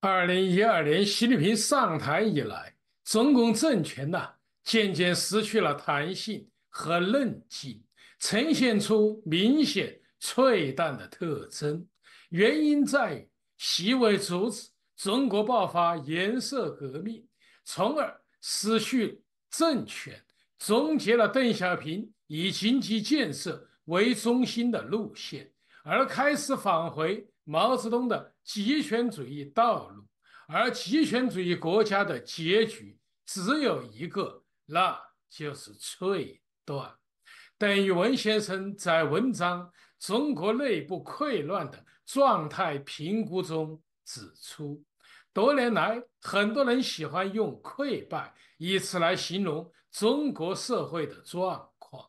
二零一二年，习近平上台以来，中共政权呐渐渐失去了弹性和韧劲，呈现出明显脆淡的特征。原因在于，习为阻止中国爆发颜色革命，从而失去政权，终结了邓小平以经济建设为中心的路线，而开始返回毛泽东的。极权主义道路，而极权主义国家的结局只有一个，那就是脆断。邓宇文先生在文章《中国内部溃乱的状态评估》中指出，多年来，很多人喜欢用溃败以此来形容中国社会的状况。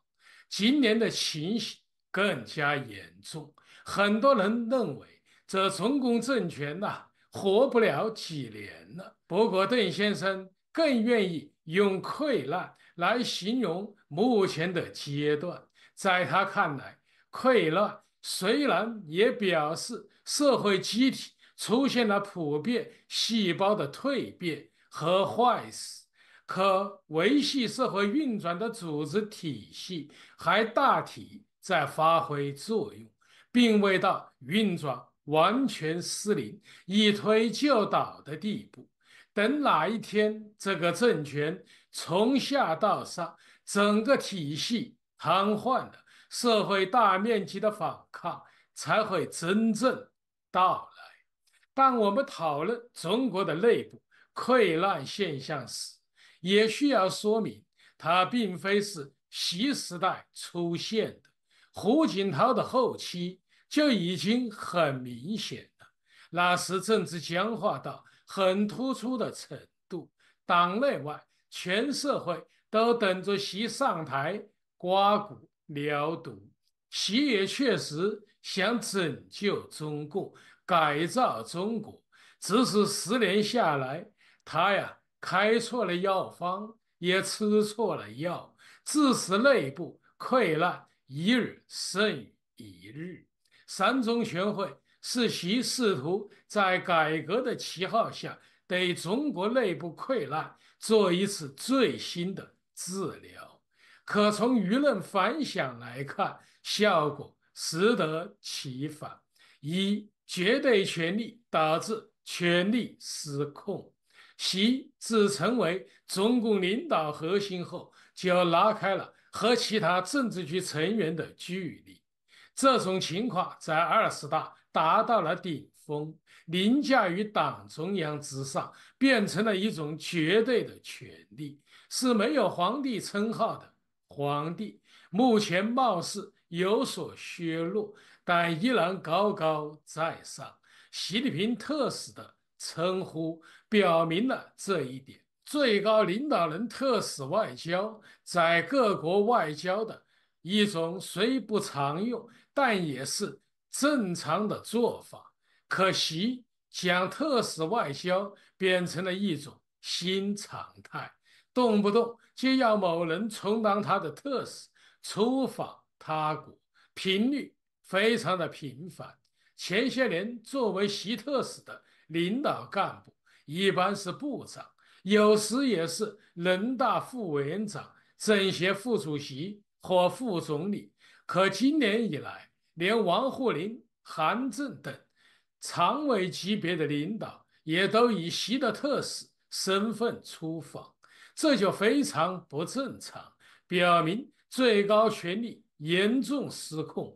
今年的情形更加严重，很多人认为。这中共政权呐，活不了几年了。不过，邓先生更愿意用“溃烂”来形容目前的阶段。在他看来，“溃烂”虽然也表示社会机体出现了普遍细胞的蜕变和坏死，可维系社会运转的组织体系还大体在发挥作用，并未到运转。完全失灵，一推就倒的地步。等哪一天这个政权从下到上整个体系瘫痪了，社会大面积的反抗才会真正到来。当我们讨论中国的内部溃烂现象时，也需要说明，它并非是习时代出现的，胡锦涛的后期。就已经很明显了。那时政治僵化到很突出的程度，党内外、全社会都等着习上台刮骨疗毒。习也确实想拯救中共、改造中国，只是十年下来，他呀开错了药方，也吃错了药，致使内部溃烂，一日胜一日。三中全会是习试图在改革的旗号下对中国内部溃烂做一次最新的治疗，可从舆论反响来看，效果适得其反。一绝对权力导致权力失控，习自成为中共领导核心后，就拉开了和其他政治局成员的距离。这种情况在二十大达到了顶峰，凌驾于党中央之上，变成了一种绝对的权力，是没有皇帝称号的皇帝。目前貌似有所削弱，但依然高高在上。习近平特使的称呼表明了这一点。最高领导人特使外交在各国外交的一种，虽不常用。但也是正常的做法。可惜，讲特使外交变成了一种新常态，动不动就要某人充当他的特使出访他国，频率非常的频繁。前些年，作为习特使的领导干部一般是部长，有时也是人大副委员长、政协副主席或副总理，可今年以来，连王沪宁、韩正等常委级别的领导也都以习的特使身份出访，这就非常不正常，表明最高权力严重失控，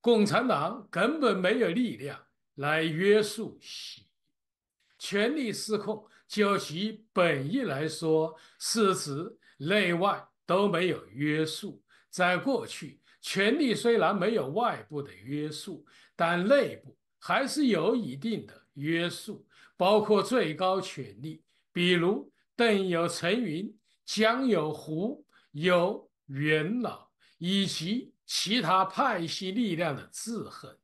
共产党根本没有力量来约束习，权力失控，就习本意来说，是指内外都没有约束，在过去。权力虽然没有外部的约束，但内部还是有一定的约束，包括最高权力，比如邓有陈云、江有胡有元老以及其他派系力量的制衡。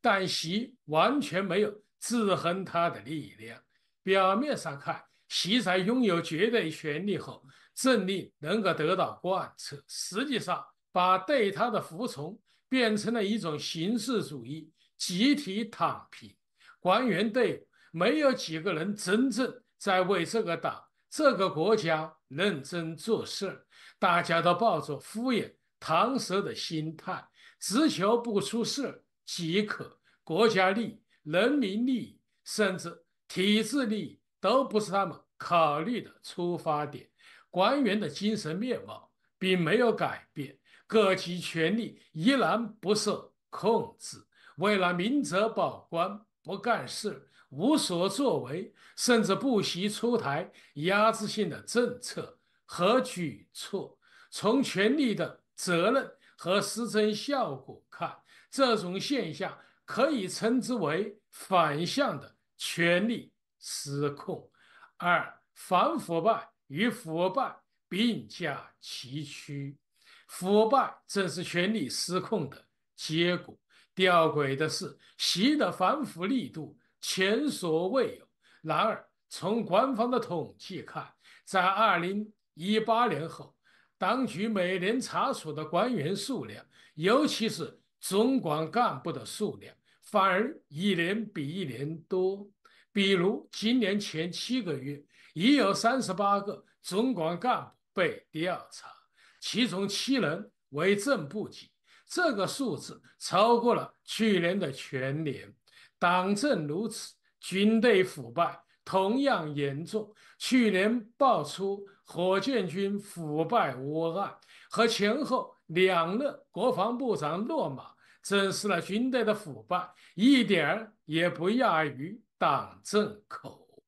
但习完全没有制衡他的力量。表面上看，习在拥有绝对权力后，政令能够得到贯彻；实际上，把对他的服从变成了一种形式主义，集体躺平。官员队伍没有几个人真正在为这个党、这个国家认真做事，大家都抱着敷衍、搪塞的心态，只求不出事即可。国家利、人民利，甚至体制利，都不是他们考虑的出发点。官员的精神面貌并没有改变。各级权力依然不受控制，为了明哲保官、不干事、无所作为，甚至不惜出台压制性的政策和举措。从权力的责任和施政效果看，这种现象可以称之为反向的权力失控。二，反腐败与腐败并驾齐驱。腐败正是权力失控的结果。吊诡的是，习的反腐力度前所未有。然而，从官方的统计看，在2018年后，当局每年查处的官员数量，尤其是总管干部的数量，反而一年比一年多。比如，今年前七个月，已有三十八个总管干部被调查。其中七人为正部级，这个数字超过了去年的全年。党政如此，军队腐败同样严重。去年爆出火箭军腐败窝案，和前后两任国防部长落马，证实了军队的腐败一点也不亚于党政口。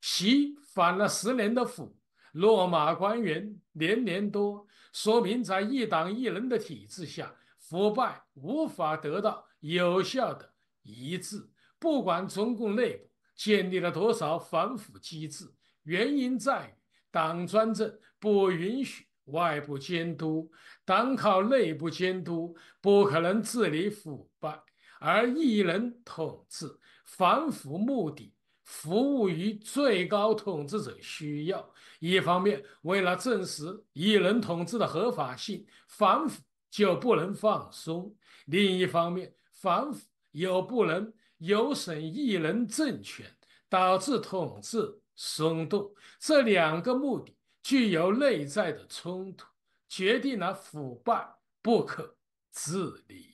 习反了十年的腐。落马官员年年多，说明在一党一人的体制下，腐败无法得到有效的抑制。不管中共内部建立了多少反腐机制，原因在于党专政不允许外部监督，单靠内部监督不可能治理腐败。而一人统治，反腐目的服务于最高统治者需要。一方面，为了证实一人统治的合法性，反腐就不能放松；另一方面，反腐又不能有损一人政权，导致统治松动。这两个目的具有内在的冲突，决定了腐败不可治理。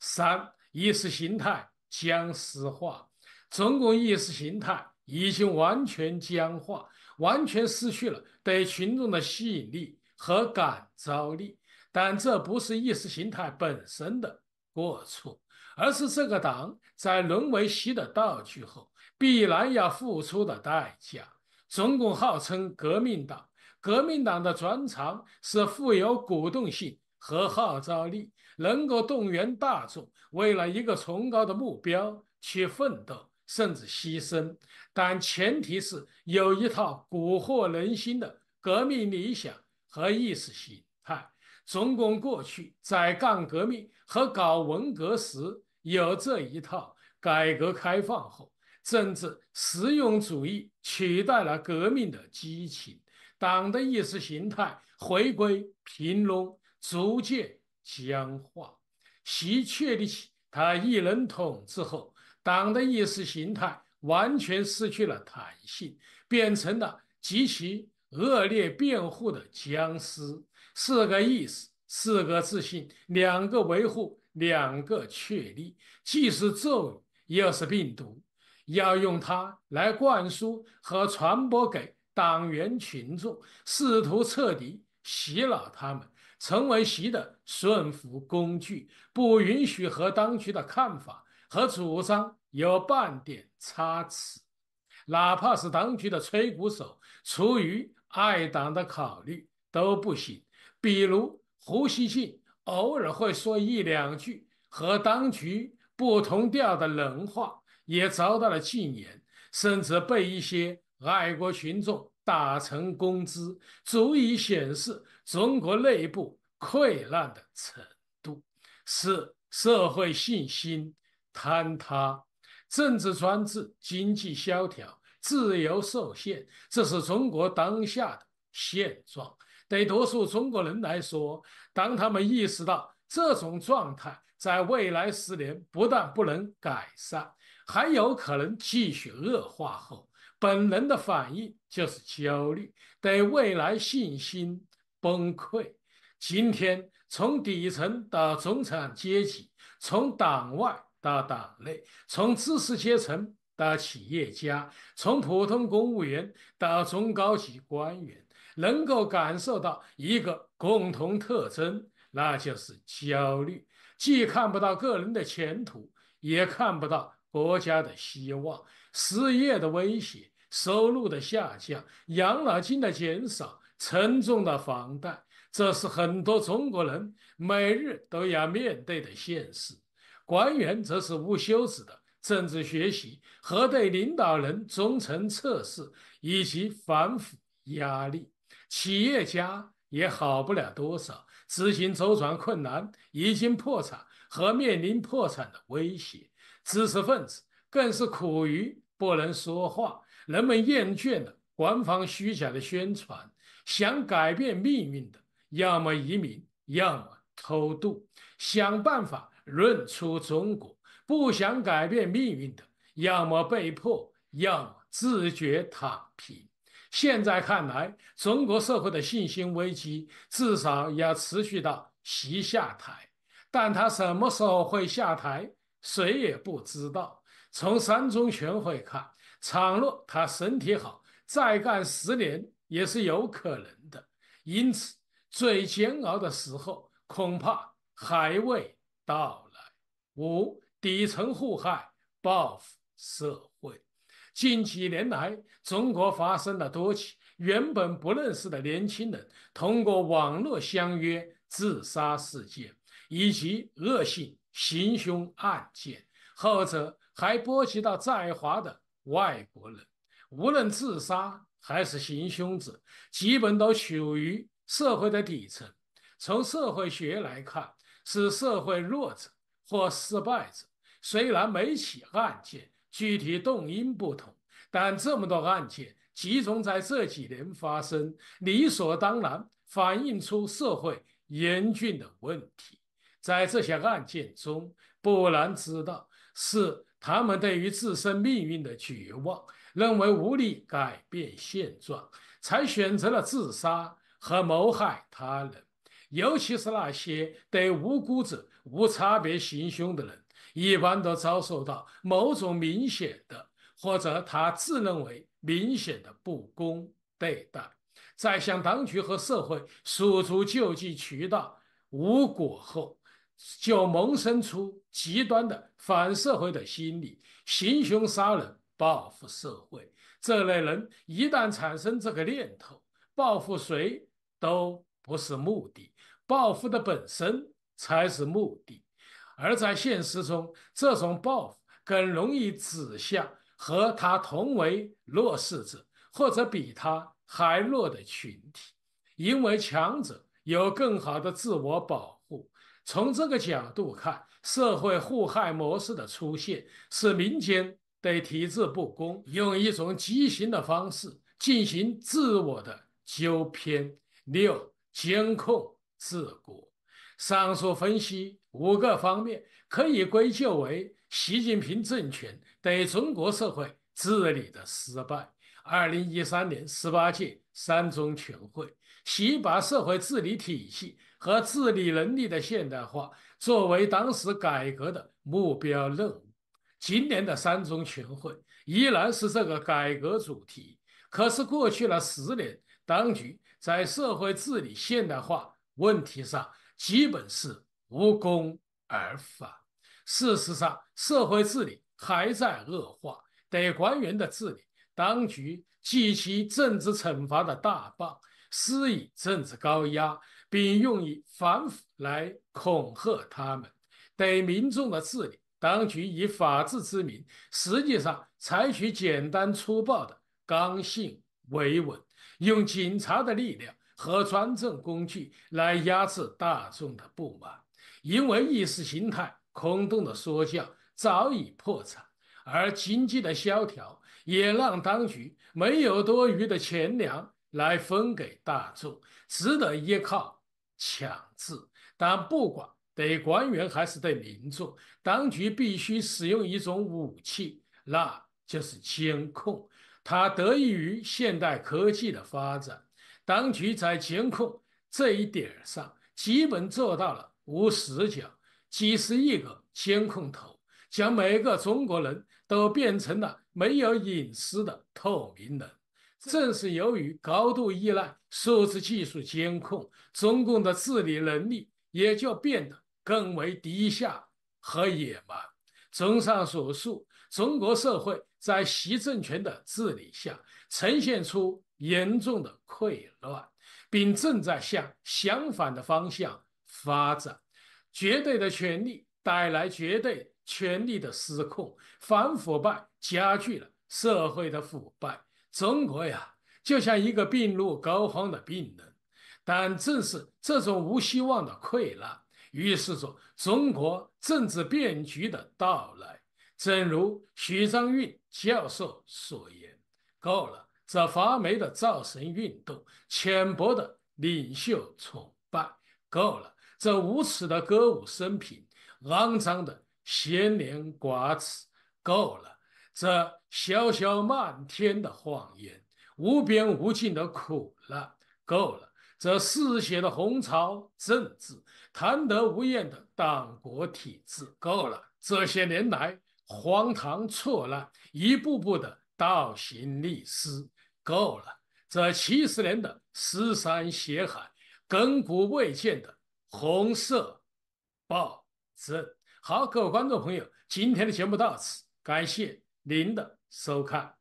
三、意识形态僵尸化，中国意识形态已经完全僵化。完全失去了对群众的吸引力和感召力，但这不是意识形态本身的过错，而是这个党在沦为习的道具后必然要付出的代价。中共号称革命党，革命党的专长是富有鼓动性和号召力，能够动员大众为了一个崇高的目标去奋斗。甚至牺牲，但前提是有一套蛊惑人心的革命理想和意识形态。中共过去在干革命和搞文革时有这一套，改革开放后，政治实用主义取代了革命的激情，党的意识形态回归平庸，逐渐僵化。习确立起他一人统治后。党的意识形态完全失去了弹性，变成了极其恶劣辩护的僵尸。四个意识、四个自信、两个维护、两个确立，既是咒语，又是病毒，要用它来灌输和传播给党员群众，试图彻底洗脑他们，成为习的顺服工具，不允许和当局的看法和主张。有半点差池，哪怕是当局的吹鼓手，出于爱党的考虑都不行。比如胡锡进偶尔会说一两句和当局不同调的冷话，也遭到了禁言，甚至被一些爱国群众打成工资，足以显示中国内部溃烂的程度，是社会信心坍塌。政治专制、经济萧条、自由受限，这是中国当下的现状。对多数中国人来说，当他们意识到这种状态在未来十年不但不能改善，还有可能继续恶化后，本能的反应就是焦虑，对未来信心崩溃。今天，从底层到中产阶级，从党外。到党内，从知识阶层到企业家，从普通公务员到中高级官员，能够感受到一个共同特征，那就是焦虑。既看不到个人的前途，也看不到国家的希望。失业的威胁，收入的下降，养老金的减少，沉重的房贷，这是很多中国人每日都要面对的现实。官员则是无休止的政治学习和对领导人忠诚测试，以及反腐压力。企业家也好不了多少，资金周转困难，已经破产和面临破产的威胁。知识分子更是苦于不能说话。人们厌倦了官方虚假的宣传，想改变命运的，要么移民，要么偷渡，想办法。论出中国不想改变命运的，要么被迫，要么自觉躺平。现在看来，中国社会的信心危机至少要持续到习下台，但他什么时候会下台，谁也不知道。从三中全会看，倘若他身体好，再干十年也是有可能的。因此，最煎熬的时候恐怕还未。到来五底层互害报复社会。近几年来，中国发生了多起原本不认识的年轻人通过网络相约自杀事件，以及恶性行凶案件，后者还波及到在华的外国人。无论自杀还是行凶者，基本都属于社会的底层。从社会学来看。是社会弱者或失败者。虽然每起案件具体动因不同，但这么多案件集中在这几年发生，理所当然反映出社会严峻的问题。在这些案件中，不难知道是他们对于自身命运的绝望，认为无力改变现状，才选择了自杀和谋害他人。尤其是那些对无辜者无差别行凶的人，一般都遭受到某种明显的或者他自认为明显的不公对待，在向当局和社会诉诸救济渠道无果后，就萌生出极端的反社会的心理，行凶杀人报复社会。这类人一旦产生这个念头，报复谁都。不是目的，报复的本身才是目的，而在现实中，这种报复更容易指向和他同为弱势者或者比他还弱的群体，因为强者有更好的自我保护。从这个角度看，社会互害模式的出现，是民间对体制不公用一种畸形的方式进行自我的纠偏。六。监控治国，上述分析五个方面可以归咎为习近平政权对中国社会治理的失败。二零一三年十八届三中全会，习把社会治理体系和治理能力的现代化作为当时改革的目标任务。今年的三中全会依然是这个改革主题，可是过去了十年，当局。在社会治理现代化问题上，基本是无功而返。事实上，社会治理还在恶化。对官员的治理，当局及其政治惩罚的大棒，施以政治高压，并用以反腐来恐吓他们；对民众的治理，当局以法治之名，实际上采取简单粗暴的刚性维稳。用警察的力量和专政工具来压制大众的不满，因为意识形态空洞的说教早已破产，而经济的萧条也让当局没有多余的钱粮来分给大众，只得依靠强制。但不管对官员还是对民众，当局必须使用一种武器，那就是监控。它得益于现代科技的发展，当局在监控这一点上基本做到了无死角。几十亿个监控头将每个中国人都变成了没有隐私的透明人。正是由于高度依赖数字技术监控，中共的治理能力也就变得更为低下和野蛮。综上所述，中国社会。在习政权的治理下，呈现出严重的溃乱，并正在向相反的方向发展。绝对的权力带来绝对权力的失控，反腐败加剧了社会的腐败。中国呀，就像一个病入膏肓的病人，但正是这种无希望的溃烂，预示着中国政治变局的到来。正如徐章运教授所言，够了！这发霉的造神运动，浅薄的领袖崇拜，够了！这无耻的歌舞升平，肮脏的闲言寡耻，够了！这硝硝漫天的谎言，无边无尽的苦难，够了！这嗜血的红潮政治，贪得无厌的党国体制，够了！这些年来。荒唐错乱，一步步的倒行逆施，够了！这七十年的尸山血海，亘古未见的红色暴政。好，各位观众朋友，今天的节目到此，感谢您的收看。